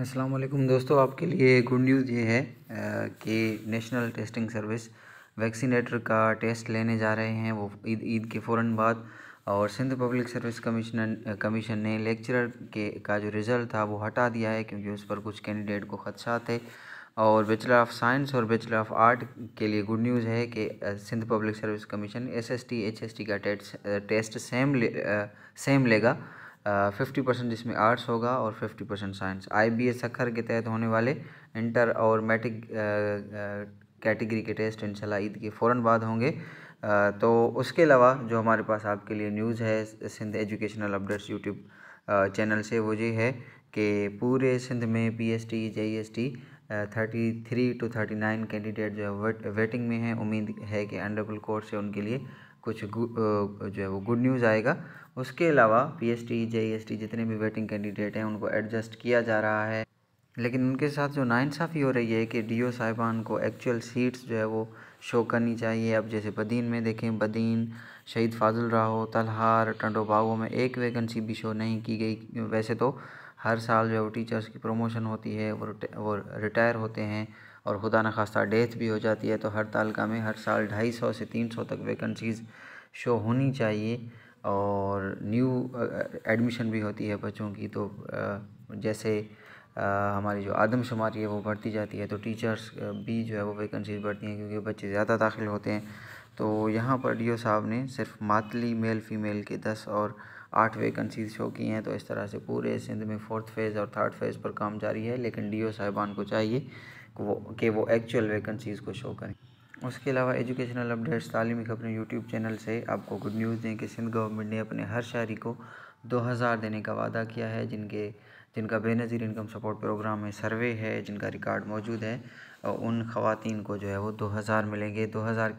असलम दोस्तों आपके लिए गुड न्यूज़ ये है कि नेशनल टेस्टिंग सर्विस वैक्सीनेटर का टेस्ट लेने जा रहे हैं वो ईद ईद के फ़ौर बाद और Sindh public service commissioner commission ने लेक्चरर के का जो रिज़ल्ट था वो हटा दिया है क्योंकि उस पर कुछ कैंडिडेट को खदशा थे और बैचलर ऑफ साइंस और बैचलर ऑफ आर्ट के लिए गुड न्यूज़ है कि Sindh public service commission S S T H S T का टेस्ट टेस्ट सेम ले, सेम लेगा फिफ्टी परसेंट जिसमें आर्ट्स होगा और fifty percent science I B S Sukkur के तहत होने वाले इंटर और मैट्रिक कैटेगरी के टेस्ट इंशाल्लाह ईद के फ़ौर बाद होंगे तो उसके अलावा जो हमारे पास आपके लिए न्यूज़ है Sindh educational updates YouTube channel से वो ये है कि पूरे सिंध में P S T J S T thirty three two thirty nine candidate जो है वेट, वेटिंग में हैं उम्मीद है कि अंडरबल कोर्ट से उनके लिए कुछ जो है वो गुड न्यूज़ आएगा उसके अलावा P S T J S T जितने भी वेटिंग कैंडिडेट हैं उनको एडजस्ट किया जा रहा है लेकिन उनके साथ जो नाइंसाफ़ी हो रही है कि डी ओ साहिबान को एक्चुअल सीट्स जो है वो शो करनी चाहिए अब जैसे बदीन में देखें बदीन शहीद फाजुल राहो तलहार बागो में एक वैकेंसी भी शो नहीं की गई वैसे तो हर साल जो है वो टीचर्स की प्रमोशन होती है वो वो रिटायर होते हैं और खुदा न खास्ता डेथ भी हो जाती है तो हर तालका में हर साल ढाई सौ से तीन सौ तक वैकेंसीज़ शो होनी चाहिए और न्यू एडमिशन भी होती है बच्चों की तो जैसे हमारी जो आदम शुमारी है वो बढ़ती जाती है तो टीचर्स भी जो है वो वैकेंसीज बढ़ती हैं क्योंकि बच्चे ज़्यादा दाखिल होते हैं तो यहाँ पर डी साहब ने सिर्फ मातली मेल फीमेल के दस और आठ वैकेंसीज शो की हैं तो इस तरह से पूरे सिंध में फोर्थ फेज़ और थर्ड फेज़ पर काम जारी है लेकिन डी साहिबान को चाहिए कि वो एक्चुअल वैकेंसीज़ को शो करें उसके अलावा एजुकेशनल अपडेट्स तालीमी खबरें यूट्यूब चैनल से आपको गुड न्यूज़ दें कि सिंध गवर्नमेंट ने अपने हर शहरी को दो हज़ार देने का वादा किया है जिनके जिनका बेनज़ीर इनकम सपोर्ट प्रोग्राम में सर्वे है जिनका रिकॉर्ड मौजूद है और उन खातन को जो है वो दो हज़ार मिलेंगे दो हज़ार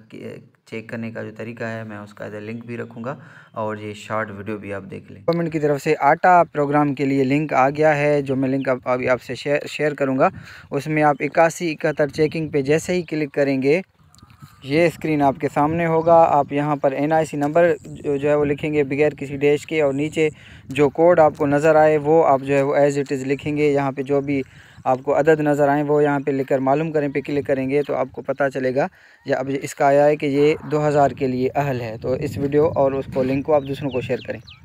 चेक करने का जो तरीका है मैं उसका एज लिंक भी रखूँगा और ये शॉर्ट वीडियो भी आप देख लें गवर्नमेंट की तरफ से आटा प्रोग्राम के लिए लिंक आ गया है जो मैं लिंक अभी आपसे शेयर शेयर करूँगा उसमें आप इक्यासी इकहत्तर चेकिंग पे जैसे ही क्लिक करेंगे ये स्क्रीन आपके सामने होगा आप यहाँ पर सी नंबर जो, जो है वो लिखेंगे बगैर किसी डैश के और नीचे जो कोड आपको नज़र आए वो आप जो है वो एज़ इट इज़ लिखेंगे यहाँ पे जो भी आपको अदद नज़र आए वो यहाँ पे लिखकर मालूम करें पे क्लिक करेंगे तो आपको पता चलेगा या अब इसका आया है कि ये 2000 के लिए अहल है तो इस वीडियो और उसको लिंक को आप दूसरों को शेयर करें